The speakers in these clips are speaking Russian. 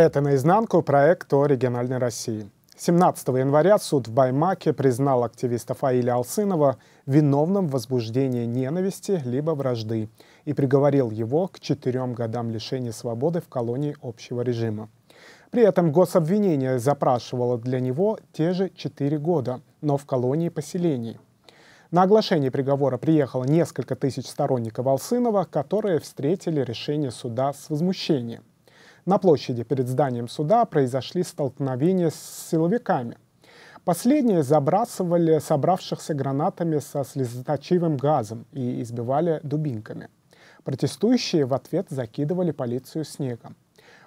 Это «Наизнанку» проект о региональной России. 17 января суд в Баймаке признал активиста Фаиля Алсынова виновным в возбуждении ненависти либо вражды и приговорил его к четырем годам лишения свободы в колонии общего режима. При этом гособвинение запрашивало для него те же четыре года, но в колонии поселений. На оглашение приговора приехало несколько тысяч сторонников Алсынова, которые встретили решение суда с возмущением. На площади перед зданием суда произошли столкновения с силовиками. Последние забрасывали собравшихся гранатами со слезоточивым газом и избивали дубинками. Протестующие в ответ закидывали полицию снегом.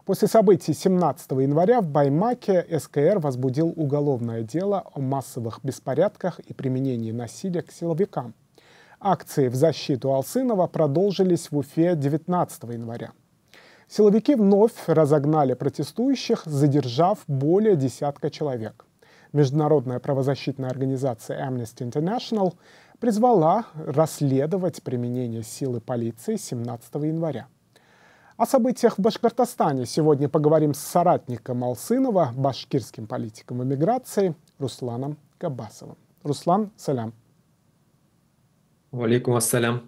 После событий 17 января в Баймаке СКР возбудил уголовное дело о массовых беспорядках и применении насилия к силовикам. Акции в защиту Алсынова продолжились в Уфе 19 января. Силовики вновь разогнали протестующих, задержав более десятка человек. Международная правозащитная организация Amnesty International призвала расследовать применение силы полиции 17 января. О событиях в Башкортостане сегодня поговорим с соратником Алсынова, башкирским политиком в эмиграции Русланом Габасовым. Руслан, салям. Валикум ассалям.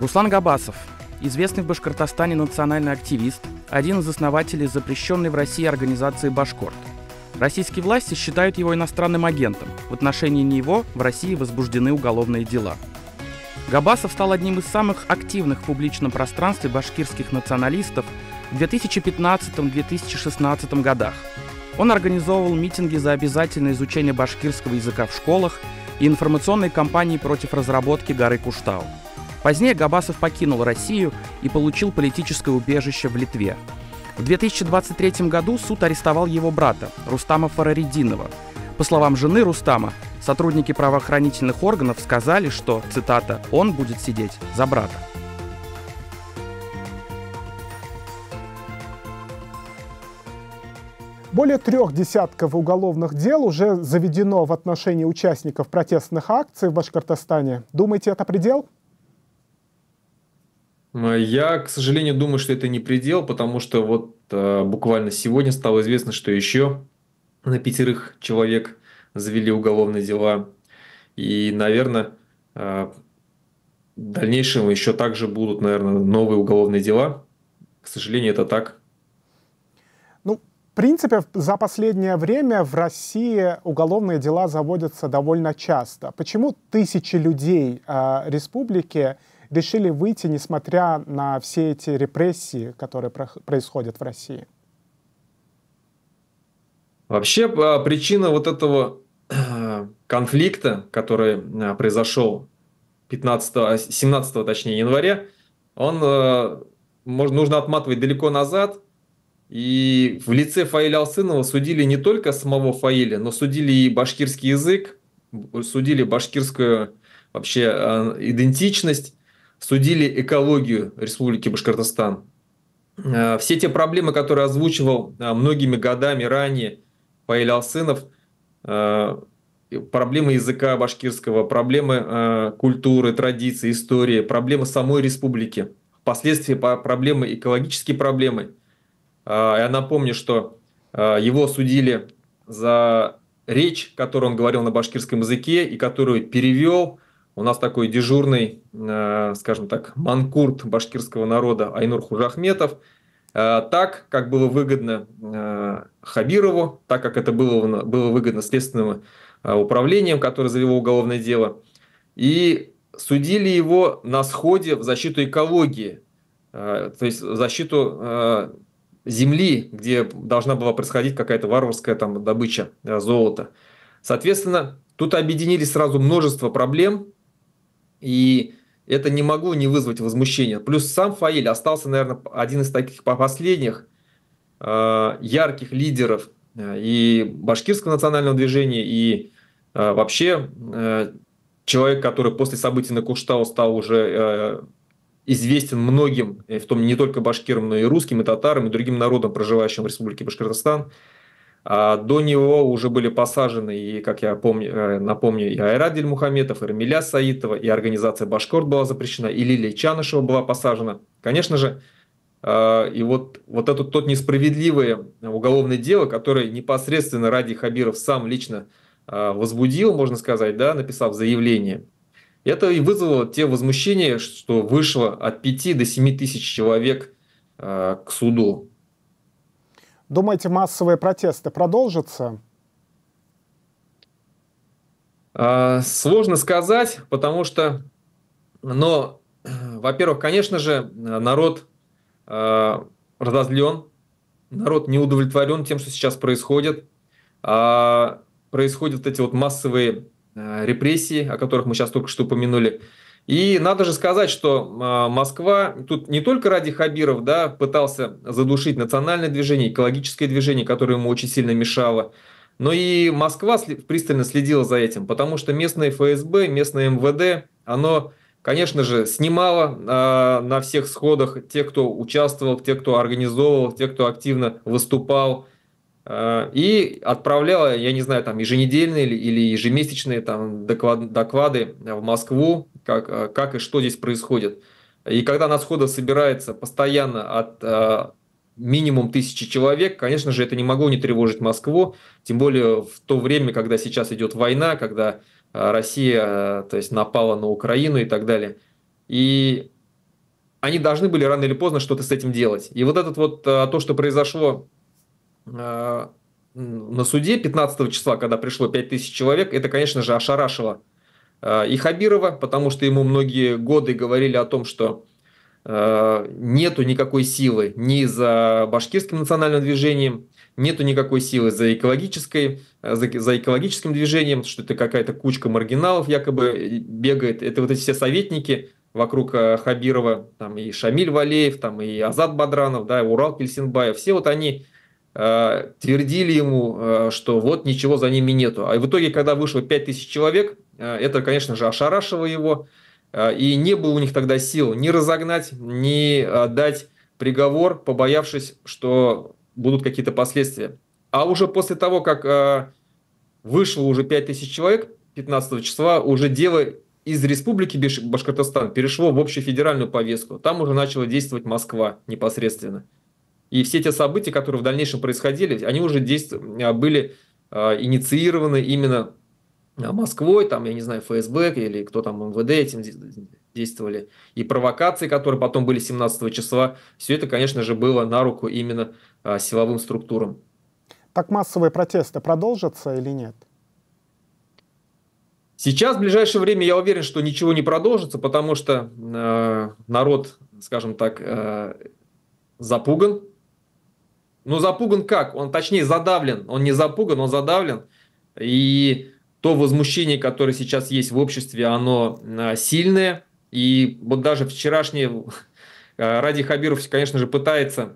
Руслан Габасов, известный в Башкортостане национальный активист, один из основателей запрещенной в России организации «Башкорт». Российские власти считают его иностранным агентом. В отношении него в России возбуждены уголовные дела – Габасов стал одним из самых активных в публичном пространстве башкирских националистов в 2015-2016 годах. Он организовывал митинги за обязательное изучение башкирского языка в школах и информационные кампании против разработки горы Куштау. Позднее Габасов покинул Россию и получил политическое убежище в Литве. В 2023 году суд арестовал его брата, Рустама Фараридинова. По словам жены Рустама, сотрудники правоохранительных органов сказали, что, цитата, «он будет сидеть за брата». Более трех десятков уголовных дел уже заведено в отношении участников протестных акций в Башкортостане. Думаете, это предел? Э, я, к сожалению, думаю, что это не предел, потому что вот э, буквально сегодня стало известно, что еще на пятерых человек завели уголовные дела. И, наверное, а, в дальнейшем еще также будут, наверное, новые уголовные дела. К сожалению, это так. Ну, в принципе, за последнее время в России уголовные дела заводятся довольно часто. Почему тысячи людей э, республики решили выйти, несмотря на все эти репрессии, которые происходят в России? Вообще а, причина вот этого э, конфликта, который э, произошел 15, 17 а, точнее января, он э, можно, нужно отматывать далеко назад. И в лице Фаиля Алсынова судили не только самого Фаиля, но судили и башкирский язык, судили башкирскую вообще а, идентичность, судили экологию Республики Башкортостан. Все те проблемы, которые озвучивал многими годами ранее Паэль Алсынов, э, проблемы языка башкирского, проблемы э, культуры, традиции, истории, проблемы самой республики, последствия проблемы, экологические проблемы. Э, я напомню, что его судили за речь, которую он говорил на башкирском языке и которую перевел у нас такой дежурный, скажем так, манкурт башкирского народа Айнур Хужахметов – Э, так, как было выгодно э, Хабирову, так, как это было, было выгодно следственным э, управлением, которое завело уголовное дело. И судили его на сходе в защиту экологии, то есть в защиту земли, где должна была происходить какая-то варварская там добыча золота. Соответственно, тут объединились сразу множество проблем, и это не могло не вызвать возмущения. Плюс сам Фаиль остался, наверное, один из таких последних э, ярких лидеров э, и башкирского национального движения, и э, вообще э, человек, который после событий на Куштау стал уже э, известен многим, в том не только башкирам, но и русским, и татарам, и другим народам, проживающим в Республике Башкортостан. А до него уже были посажены, и, как я помню, э, напомню, и Айрадиль Мухаметов, и Рамиля Саитова, и организация «Башкорт» была запрещена, и Лилия Чанышева была посажена. Конечно же, э, и вот, вот это тот несправедливое уголовное дело, которое непосредственно Ради Хабиров сам лично э, возбудил, можно сказать, да, написав заявление, это и вызвало те возмущения, что вышло от 5 до 7 тысяч человек к суду. Думаете, массовые протесты продолжатся? А, сложно сказать, потому что, но, во-первых, конечно же, народ а, разозлен, народ не удовлетворен тем, что сейчас происходит. А, происходят эти вот массовые репрессии, о которых мы сейчас только что упомянули. И надо же сказать, что а, Москва тут не только ради Хабиров да, пытался задушить национальное движение, экологическое движение, которое ему очень сильно мешало, но и Москва пристально следила за этим, потому что местное ФСБ, местное МВД, оно, конечно же, снимало а, на всех сходах тех, кто участвовал, тех, кто организовывал, тех, кто активно выступал, а, и отправляла, я не знаю, там еженедельные или ежемесячные там доклады в Москву, как, а, как и что здесь происходит. И когда на нацхода собирается постоянно от а, минимум тысячи человек, конечно же, это не могло не тревожить Москву, тем более в то время, когда сейчас идет война, когда Россия то есть, напала на Украину и так далее. И они должны были рано или поздно что-то с этим делать. И вот это вот то, что произошло Э, на суде 15 числа, когда пришло 5000 человек, это, конечно же, ошарашило э, и Хабирова, потому что ему многие годы говорили о том, что э, нету никакой силы ни за башкирским национальным движением, нету никакой силы за, экологической, за, за экологическим движением, что это какая-то кучка маргиналов якобы бегает. Это вот эти все советники вокруг Хабирова, там и Шамиль Валеев, там и Азат Бадранов, да, и Урал Кельсинбаев, все вот они Э, твердили ему, э, что вот ничего за ними нету. А в итоге, когда вышло 5000 человек, э, это, конечно же, ошарашило его, и не было у них тогда сил ни разогнать, ни дать приговор, побоявшись, что будут какие-то последствия. А уже после того, как вышло уже 5000 человек, 15 числа, уже дело из республики Башкортостан перешло в общую федеральную повестку. Там уже начала действовать Москва непосредственно. И все те события, которые в дальнейшем происходили, они уже действ... А, были а, инициированы именно а, Москвой, там, я не знаю, ФСБ или кто там МВД этим действовали, и провокации, которые потом были 17 числа, все это, конечно же, было на руку именно силовым структурам. Так массовые протесты продолжатся или нет? Сейчас, в ближайшее время, я уверен, что ничего не продолжится, потому что э, народ, скажем так, э, запуган но ну, запуган как? Он, точнее, задавлен. Он не запуган, он задавлен. И то возмущение, которое сейчас есть в обществе, оно а, сильное. И вот даже вчерашнее а, Ради Хабиров, конечно же, пытается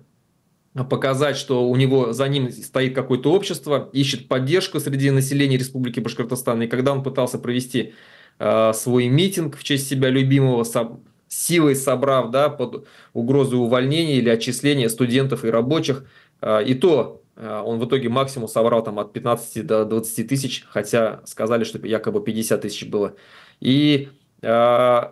показать, что у него за ним стоит какое-то общество, ищет поддержку среди населения Республики Башкортостан. И когда он пытался провести э, свой митинг в честь себя любимого, со, силой собрав да, под угрозу увольнения или отчисления студентов и рабочих, Э, и то э, он в итоге максимум собрал там от 15 до 20 тысяч, хотя сказали, что якобы 50 тысяч было. И э,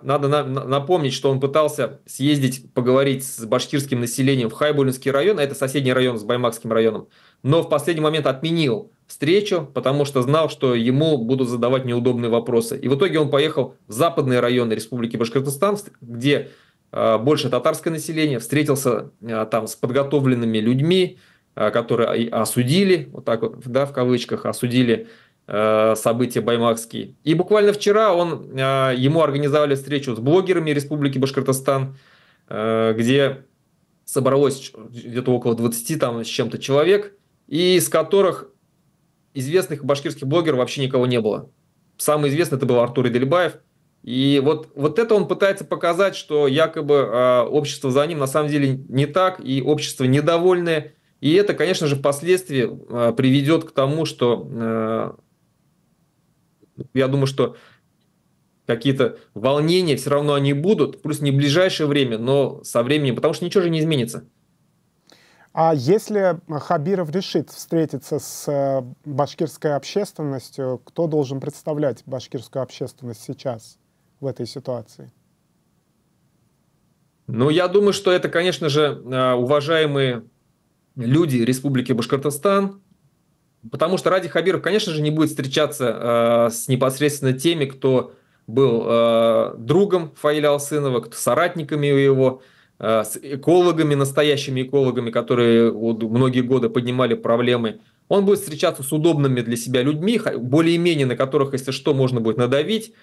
надо напомнить, что он пытался съездить поговорить с башкирским населением в Хайбулинский район, а это соседний район с Баймакским районом, но в последний момент отменил встречу, потому что знал, что ему будут задавать неудобные вопросы. И в итоге он поехал в западные районы Республики Башкортостан, где Э, больше татарское население, встретился э, там с подготовленными людьми, э, которые осудили, вот так вот, да, в кавычках, осудили события баймакские. И буквально вчера он, ему организовали встречу с блогерами Республики Башкортостан, где собралось где-то около 20 там с чем-то человек, и из которых известных башкирских блогеров вообще никого не было. Самый известный это был Артур Идельбаев, и вот, вот это он пытается показать, что якобы э, общество за ним на самом деле не так, и общество недовольное. И это, конечно же, впоследствии э, приведет к тому, что э, я думаю, что какие-то волнения все равно они будут, плюс не в ближайшее время, но со временем, потому что ничего же не изменится. А если Хабиров решит встретиться с э, башкирской общественностью, кто должен представлять башкирскую общественность сейчас? в этой ситуации? Ну, я думаю, что это, конечно же, э, уважаемые люди Республики Башкортостан, потому что Ради Хабиров, конечно же, не будет встречаться э, с непосредственно теми, кто был э, другом Фаиля Алсынова, кто соратниками его, э, с экологами, настоящими экологами, которые вот, многие годы поднимали проблемы. Он будет встречаться с удобными для себя людьми, более-менее на которых, если что, можно будет надавить.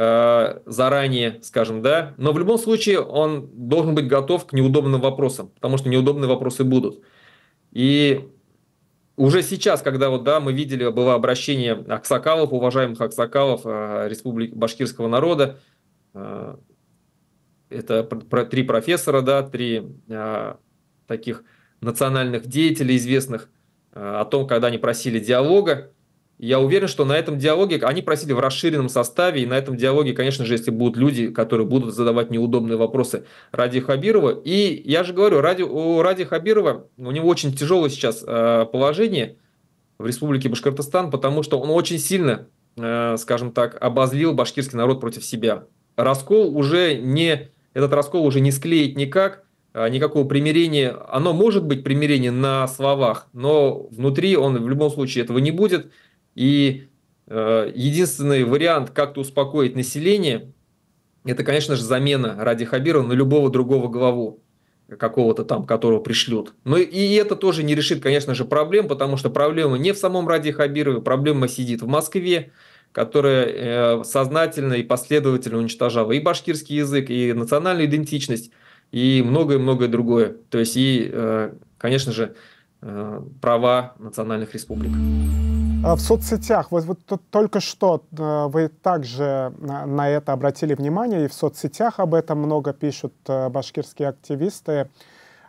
Э, заранее, скажем, да. Но в любом случае он должен быть готов к неудобным вопросам, потому что неудобные вопросы будут. И уже сейчас, когда вот, да, мы видели, было обращение аксакалов, уважаемых аксакалов э, Республики Башкирского народа, э, это про три профессора, да, три таких национальных деятелей известных, о том, когда они просили диалога, я уверен, что на этом диалоге они просили в расширенном составе, и на этом диалоге, конечно же, если будут люди, которые будут задавать неудобные вопросы Ради Хабирова. И я же говорю, ради, у Ради Хабирова, у него очень тяжелое сейчас э, положение в Республике Башкортостан, потому что он очень сильно, э, скажем так, обозлил башкирский народ против себя. Раскол уже не, этот раскол уже не склеить никак, э, никакого примирения. Оно может быть примирение на словах, но внутри он в любом случае этого не будет. И э, единственный вариант как-то успокоить население, это, конечно же, замена ради Хабирова на любого другого главу какого-то там, которого пришлют. Но ну и это тоже не решит, конечно же, проблем, потому что проблема не в самом Ради Хабирове, проблема сидит в Москве, которая э, сознательно и последовательно уничтожала и башкирский язык, и национальную идентичность, и многое-многое другое. То есть и, э, конечно же, э, права национальных республик. Э, в соцсетях, вот, вот только что э, вы также э, на это обратили внимание, и в соцсетях об этом много пишут башкирские активисты,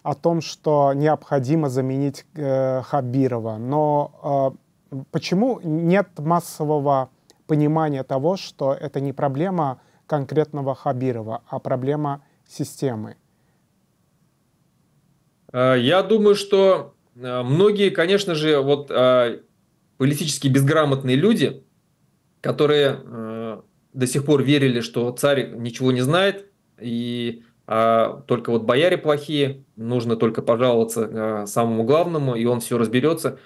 о том, что необходимо заменить э, Хабирова. Но э, почему нет массового понимания того, что это не проблема конкретного Хабирова, а проблема системы? Я думаю, что многие, конечно же, вот политически безграмотные люди, которые э, до сих пор верили, что царь ничего не знает, и а только вот бояре плохие, нужно только пожаловаться э, самому главному, и он все разберется.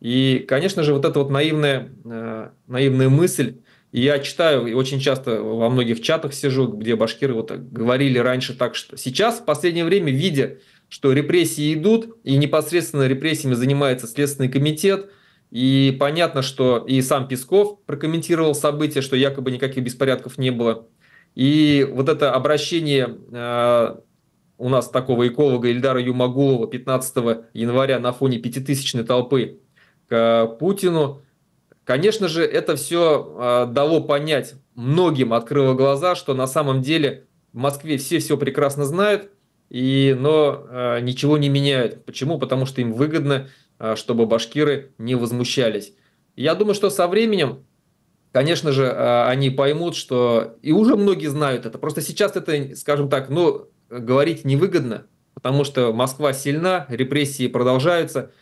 И, конечно же, вот эта вот наивная, э, наивная мысль, и я читаю, и очень часто во многих чатах сижу, где башкиры вот говорили раньше так, что сейчас, в последнее время, видя, что репрессии идут, и непосредственно репрессиями занимается Следственный комитет – и понятно, что и сам Песков прокомментировал события, что якобы никаких беспорядков не было. И вот это обращение э, у нас такого эколога Ильдара Юмагулова 15 января на фоне пятитысячной толпы к Путину, конечно же, это все э, дало понять многим, открыло глаза, что на самом деле в Москве все все прекрасно знают, и, но э, ничего не меняют. Почему? Потому что им выгодно а, чтобы башкиры не возмущались. Я думаю, что со временем, конечно же, а, они поймут, что... И уже многие знают это. Просто сейчас это, скажем так, ну, говорить невыгодно, потому что Москва сильна, репрессии продолжаются.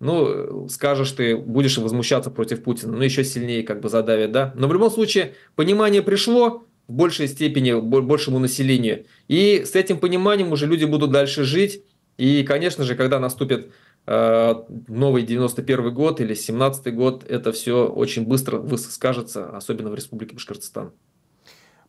Ну, скажешь ты, будешь возмущаться против Путина, ну, еще сильнее как бы задавят, да. Но в любом случае, понимание пришло, в большей степени большему населению. И с этим пониманием уже люди будут дальше жить. И, конечно же, когда наступит Э, новый 91 год или 17 год, это все очень быстро скажется, особенно в Республике Башкортостан.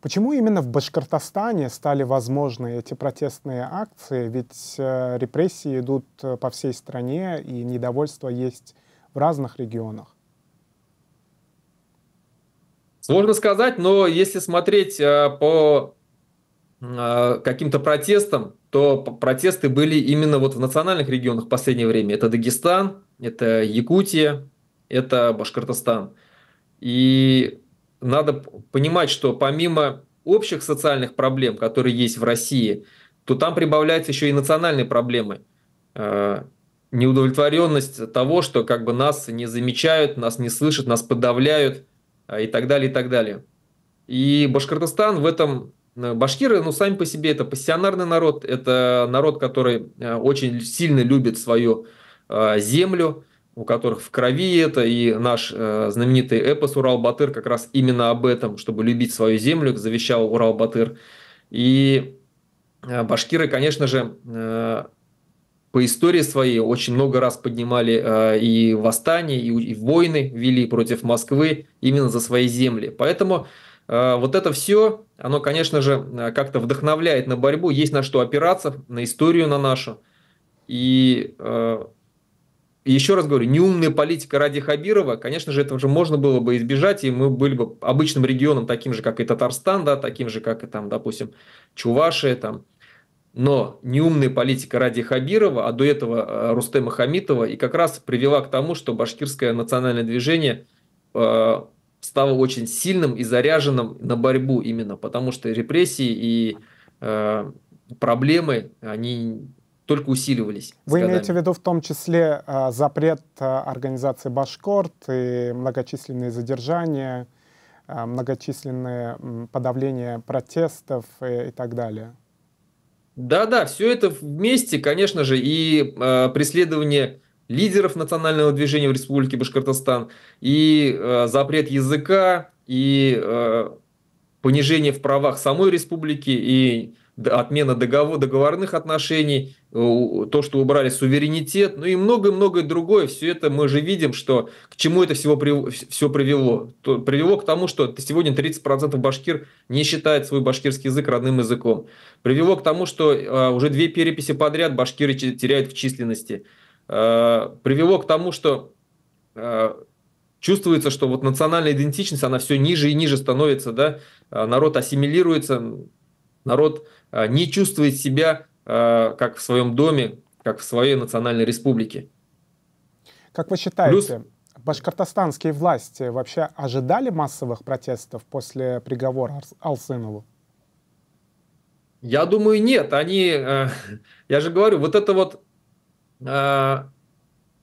Почему именно в Башкортостане стали возможны эти протестные акции? Ведь э, репрессии идут э, по всей стране, и недовольство есть в разных регионах. Сложно сказать, но если смотреть по а, каким-то протестам, то протесты были именно вот в национальных регионах в последнее время. Это Дагестан, это Якутия, это Башкортостан. И надо понимать, что помимо общих социальных проблем, которые есть в России, то там прибавляются еще и национальные проблемы. А, неудовлетворенность того, что как бы нас не замечают, нас не слышат, нас подавляют а, и так далее, и так далее. И Башкортостан в этом Э, башкиры, ну, сами по себе это пассионарный народ, это народ, который э, очень сильно любит свою э, землю, у которых в крови это, и наш знаменитый эпос Урал-Батыр как раз именно об этом, чтобы любить свою землю, завещал Урал-Батыр. И башкиры, конечно же, по истории своей очень много раз поднимали и восстания, и, и войны вели против Москвы именно за свои земли. Поэтому Э, вот это все, оно, конечно же, э, как-то вдохновляет на борьбу, есть на что опираться, на историю на нашу. И э, еще раз говорю, неумная политика ради Хабирова, конечно же, этого же можно было бы избежать, и мы были бы обычным регионом, таким же, как и Татарстан, да, таким же, как и там, допустим, Чувашия, там. Но неумная политика ради Хабирова, а до этого Рустема Хамитова, и как раз привела к тому, что башкирское национальное движение э, стало очень сильным и заряженным на борьбу именно, потому что репрессии и э, проблемы, они только усиливались. Вы имеете в виду в том числе э, запрет э, организации Башкорт и многочисленные задержания, э, многочисленные э, подавления протестов и, и так далее? Да, да, все это вместе, конечно же, и э, преследование лидеров национального движения в Республике Башкортостан, и э, запрет языка, и э, понижение в правах самой республики, и отмена договор, договорных отношений, э, то, что убрали суверенитет, ну и многое-многое другое. Все это мы же видим, что к чему это всего все привело. То, привело к тому, что сегодня 30% башкир не считает свой башкирский язык родным языком. Привело к тому, что а, уже две переписи подряд башкиры теряют в численности. Э, привело к тому, что э, чувствуется, что вот национальная идентичность, она все ниже и ниже становится, да, э, народ ассимилируется, народ не чувствует себя как в своем доме, как в своей национальной республике. Как вы считаете, Плюс... башкортостанские власти вообще ожидали массовых протестов после приговора Алсынову? Я думаю, нет. Они, я же говорю, вот это вот а,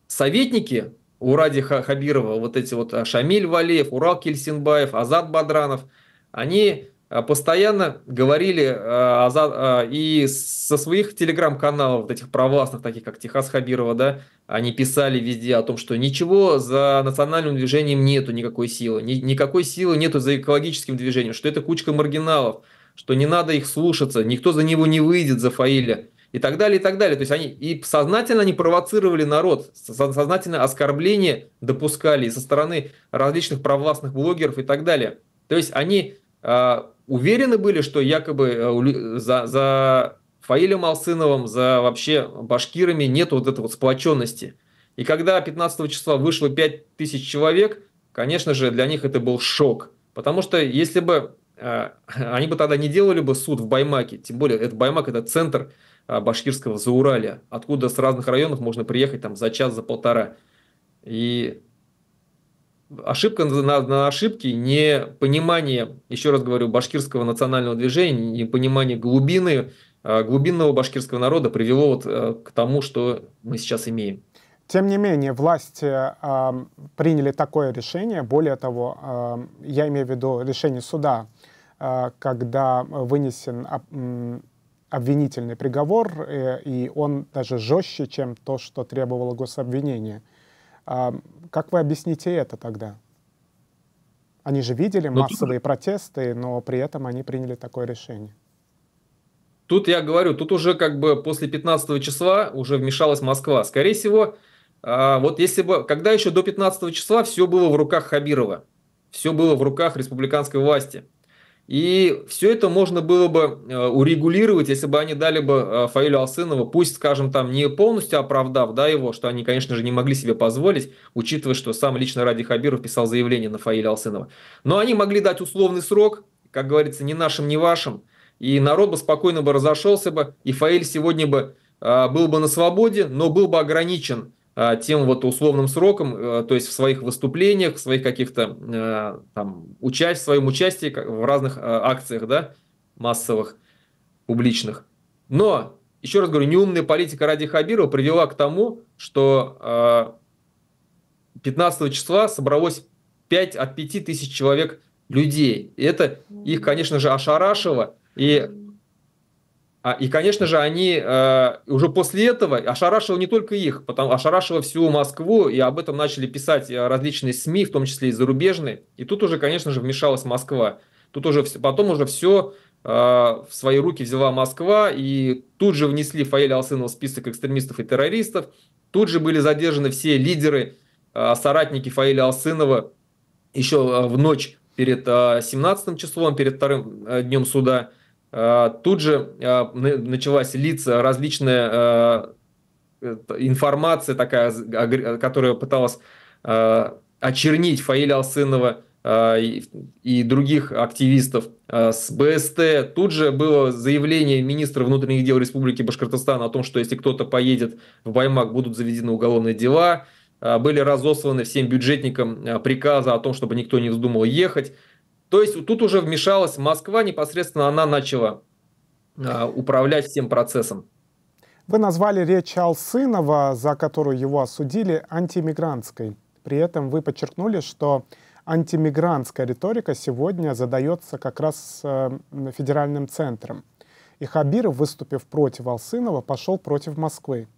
советники у Ради Хабирова, вот эти вот а, Шамиль Валеев, Урал Кельсинбаев, Азат Бадранов, они а, постоянно говорили а, и со своих телеграм-каналов, вот этих провластных, таких как Техас Хабирова, да, они писали везде о том, что ничего за национальным движением нету никакой силы, ни, никакой силы нету за экологическим движением, что это кучка маргиналов, что не надо их слушаться, никто за него не выйдет, за Фаиля и так далее, и так далее. То есть они и сознательно они провоцировали народ, сознательно оскорбления допускали со стороны различных провластных блогеров и так далее. То есть они э, уверены были, что якобы э, за, за Фаилем Алсыновым, за вообще башкирами нет вот этой вот сплоченности. И когда 15 числа вышло 5000 человек, конечно же, для них это был шок. Потому что если бы э, они бы тогда не делали бы суд в Баймаке, тем более это Баймак это центр а, башкирского Зауралия, откуда с разных районов можно приехать там за час, за полтора. И ошибка на, на ошибке, не понимание, еще раз говорю, башкирского национального движения, не понимание глубины, а, глубинного башкирского народа привело вот э, к тому, что мы сейчас имеем. Тем не менее, власти э, приняли такое решение, более того, э, я имею в виду решение суда, э, когда вынесен обвинительный приговор, э, и он даже жестче, чем то, что требовало гособвинение. А, как вы объясните это тогда? Они же видели ну, массовые тут... протесты, но при этом они приняли такое решение. Тут я говорю, тут уже как бы после 15 числа уже вмешалась Москва. Скорее всего, а, вот если бы, когда еще до 15 числа все было в руках Хабирова, все было в руках республиканской власти – и все это можно было бы э, урегулировать, если бы они дали бы э, Фаилю Алсынову, пусть, скажем, там не полностью оправдав да, его, что они, конечно же, не могли себе позволить, учитывая, что сам лично Ради Хабиров писал заявление на Фаиля Алсынова. Но они могли дать условный срок, как говорится, ни нашим, ни вашим, и народ бы спокойно бы разошелся бы, и Фаиль сегодня бы э, был бы на свободе, но был бы ограничен а, тем вот условным сроком, э, то есть в своих выступлениях, в своих каких-то э, там участь, в своем участии в разных э, акциях, да, массовых, публичных. Но, еще раз говорю, неумная политика Ради Хабирова привела к тому, что 15 числа собралось 5 от 5 тысяч человек людей. И это их, конечно же, ошарашило. И а, и, конечно же, они э, уже после этого ошарашило не только их, потому ошарашило всю Москву, и об этом начали писать э, различные СМИ, в том числе и зарубежные. И тут уже, конечно же, вмешалась Москва. Тут уже потом уже все э, в свои руки взяла Москва, и тут же внесли Фаэля Алсынова в список экстремистов и террористов. Тут же были задержаны все лидеры, соратники Фаэля Алсынова еще в ночь перед 17 числом, перед вторым днем суда. А, тут же а, началась лица различная информация такая, которая пыталась а, очернить Фаиля Алсынова и других активистов с БСТ. Тут же было заявление министра внутренних дел Республики Башкортостан о том, что если кто-то поедет в Баймак, будут заведены уголовные дела. Были разосланы всем бюджетникам приказы о том, чтобы никто не вздумал ехать. То есть тут уже вмешалась Москва, непосредственно она начала э, управлять всем процессом. Вы назвали речь Алсынова, за которую его осудили, антимигрантской. При этом вы подчеркнули, что антимигрантская риторика сегодня задается как раз э, федеральным центром. И Хабиров, выступив против Алсынова, пошел против Москвы.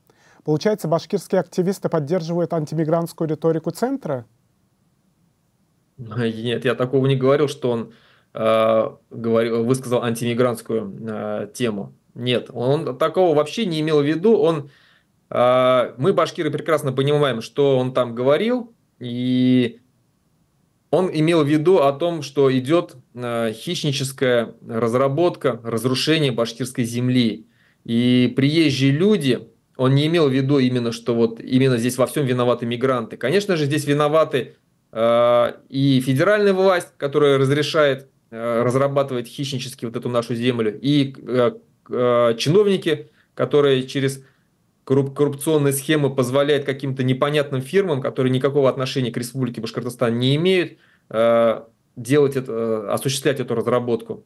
Получается, башкирские активисты поддерживают антимигрантскую риторику центра? Нет, я такого не говорил, что он э, говорил, высказал антимигрантскую э, тему. Нет, он такого вообще не имел в виду. Он, э, мы, башкиры, прекрасно понимаем, что он там говорил, и он имел в виду о том, что идет э, хищническая разработка, разрушение башкирской земли. И приезжие люди, он не имел в виду именно, что вот именно здесь во всем виноваты мигранты. Конечно же, здесь виноваты Э, и федеральная власть, которая разрешает э, разрабатывать хищнически вот эту нашу землю, и э, чиновники, которые через коррупционные схемы позволяют каким-то непонятным фирмам, которые никакого отношения к республике Башкортостан не имеют, делать это, осуществлять эту разработку.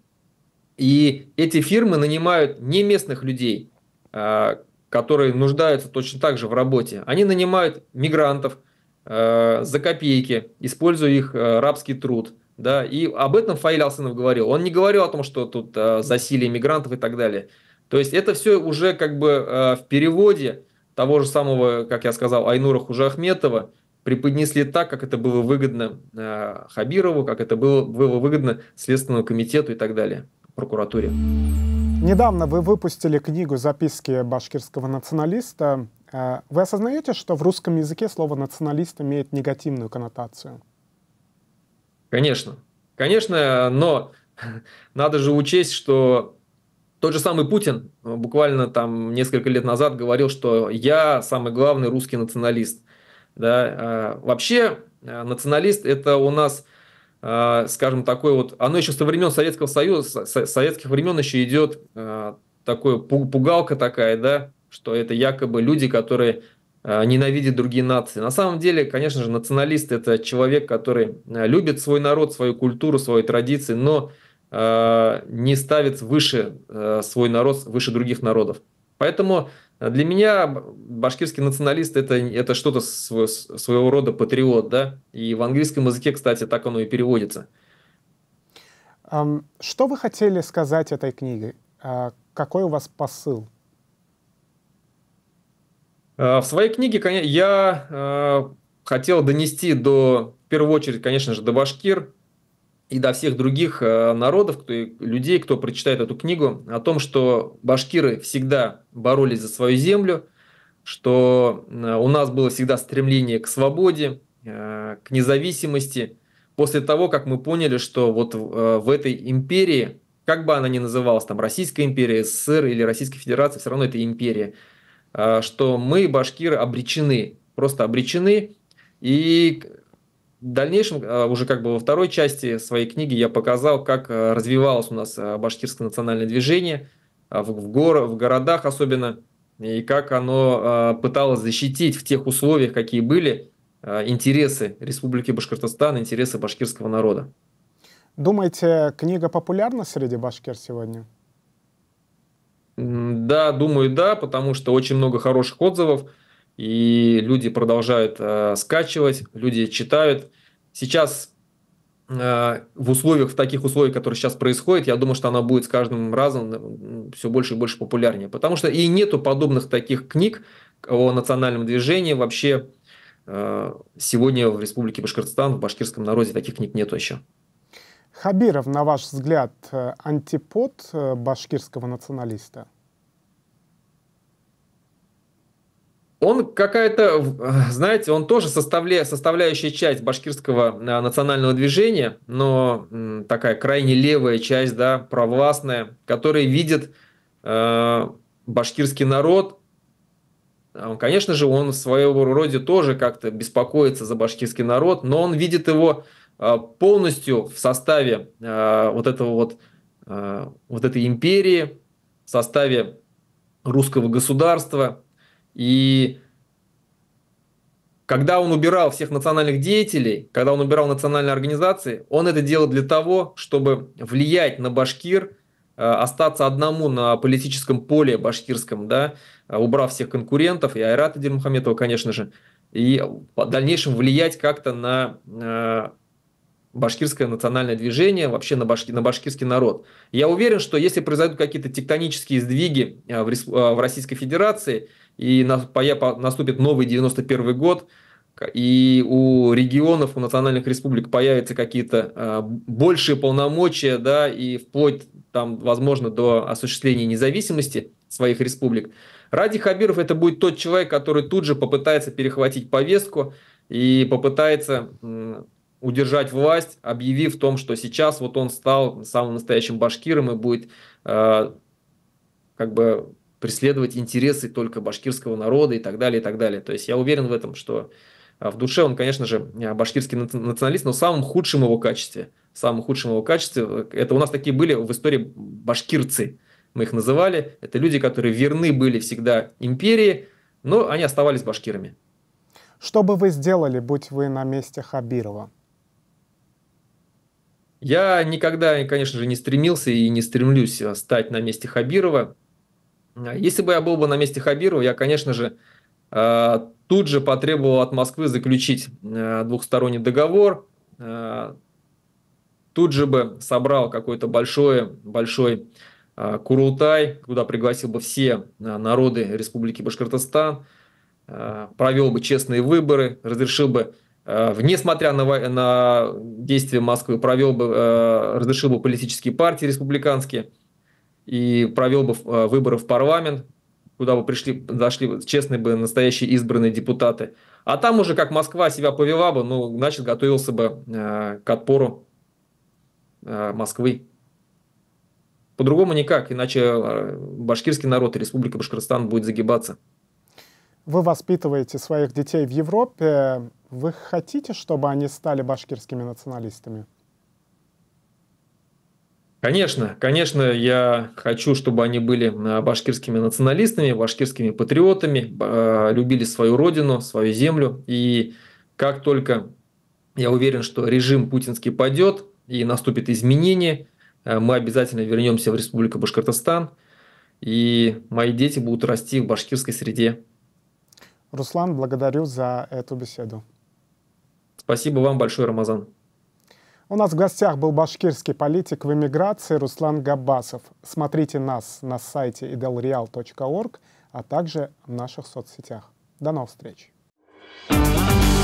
И эти фирмы нанимают не местных людей, которые нуждаются точно так же в работе. Они нанимают мигрантов – э, за копейки, используя их э, рабский труд. Да, и об этом Фаиль Алсынов говорил. Он не говорил о том, что тут э, засилие мигрантов и так далее. То есть это все уже как бы э, в переводе того же самого, как я сказал, Айнура Хужахметова преподнесли так, как это было выгодно э, Хабирову, как это было, было выгодно Следственному комитету и так далее, прокуратуре. Недавно вы выпустили книгу «Записки башкирского националиста». А, вы осознаете, что в русском языке слово «националист» имеет негативную коннотацию? Конечно. Конечно, но надо же учесть, что тот же самый Путин буквально там несколько лет назад говорил, что я самый главный русский националист. Да? А, вообще э, националист это у нас, э, скажем, такой вот, оно еще со времен Советского Союза, со советских времен еще идет э, такой пугалка такая, да, что это якобы люди, которые э, ненавидят другие нации. На самом деле, конечно же, националист – это человек, который э, любит свой народ, свою культуру, свои традиции, но э, не ставит выше свой народ, выше других народов. Поэтому для меня башкирский националист это, – это что-то своего рода патриот. Да? И в английском языке, кстати, так оно и переводится. Что вы хотели сказать этой книгой? А, какой у вас посыл? Э, в своей книге я э, хотел донести до, в первую очередь, конечно же, до башкир и до всех других э, народов, кто, людей, кто прочитает эту книгу, о том, что башкиры всегда боролись за свою землю, что у нас было всегда стремление к свободе, к независимости. После того, как мы поняли, что вот в этой империи, как бы она ни называлась, там Российская империя, СССР или Российская Федерация, все равно это империя – Э, что мы, башкиры, обречены, просто обречены. И в дальнейшем, э, уже как бы во второй части своей книги я показал, как э, развивалось у нас башкирское национальное движение в, горо, в городах особенно, и как оно пыталось защитить в тех условиях, какие были, интересы Республики Башкортостан, интересы башкирского народа. Думаете, книга популярна среди башкир сегодня? Да, думаю, да, потому что очень много хороших отзывов, и люди продолжают э, скачивать, люди читают. Сейчас э, в условиях, в таких условиях, которые сейчас происходят, я думаю, что она будет с каждым разом э, все больше и больше популярнее, потому что и нету подобных таких книг о национальном движении вообще э, сегодня в Республике Башкортостан, в башкирском народе таких книг нету еще. Хабиров, на ваш взгляд, э, антипод э, башкирского националиста? Он какая-то, э, знаете, он тоже составля, составляющая часть башкирского национального движения, но такая крайне левая часть, да, провластная, которая видит э, башкирский народ. А конечно же, он в своем роде тоже как-то беспокоится за башкирский народ, но он видит его Э, полностью в составе э, вот этого вот, э, вот этой империи, в составе русского государства. И когда он убирал всех национальных деятелей, когда он убирал национальные организации, он это делал для того, чтобы влиять на башкир, остаться одному на политическом поле башкирском, да, убрав всех конкурентов, и Айрата Дермухаметова, конечно же, и в дальнейшем влиять как-то на башкирское национальное движение, вообще на, башки, на башкирский народ. Я уверен, что если произойдут какие-то тектонические сдвиги а, в, а, в Российской Федерации, и наступит новый 91 год, и у регионов, у национальных республик появятся какие-то а, большие полномочия, да, и вплоть, там, возможно, до осуществления независимости своих республик. Ради Хабиров это будет тот человек, который тут же попытается перехватить повестку и попытается удержать власть, объявив в том, что сейчас вот он стал самым настоящим башкиром и будет э, как бы преследовать интересы только башкирского народа и так далее, и так далее. То есть я уверен в этом, что э, в душе он, конечно же, э, башкирский националист, но в самом худшем его качестве. В самом худшем его качестве. Э, это у нас такие были в истории башкирцы, мы их называли. Это люди, которые верны были всегда империи, но они оставались башкирами. Что бы вы сделали, будь вы на месте Хабирова? Я никогда, конечно же, не стремился и не стремлюсь э, стать на месте Хабирова. Если бы я был бы на месте Хабирова, я, конечно же, э, тут же потребовал от Москвы заключить э, двухсторонний договор, тут же бы собрал какой-то большой, большой Курултай, куда пригласил бы все народы Республики Башкортостан, провел бы честные выборы, разрешил бы Э, несмотря на, на действия Москвы, провел бы, э, разрешил бы политические партии республиканские и провел бы э, выборы в парламент, куда бы пришли, зашли честные бы настоящие избранные депутаты. А там уже, как Москва себя повела бы, ну, значит, готовился бы к отпору Москвы. По-другому никак, иначе башкирский народ и республика Башкорстан будет загибаться. Вы воспитываете своих детей в Европе. Вы хотите, чтобы они стали башкирскими националистами? Конечно, конечно, я хочу, чтобы они были а, башкирскими националистами, башкирскими патриотами, а, любили свою родину, свою землю. И как только я уверен, что режим путинский падет и наступит изменение, а, мы обязательно вернемся в Республику Башкортостан, и мои дети будут расти в башкирской среде. Руслан, благодарю за эту беседу. Спасибо вам большое, Рамазан. У нас в гостях был башкирский политик в эмиграции Руслан Габасов. Смотрите нас на сайте idelreal.org, а также в наших соцсетях. До новых встреч! thank you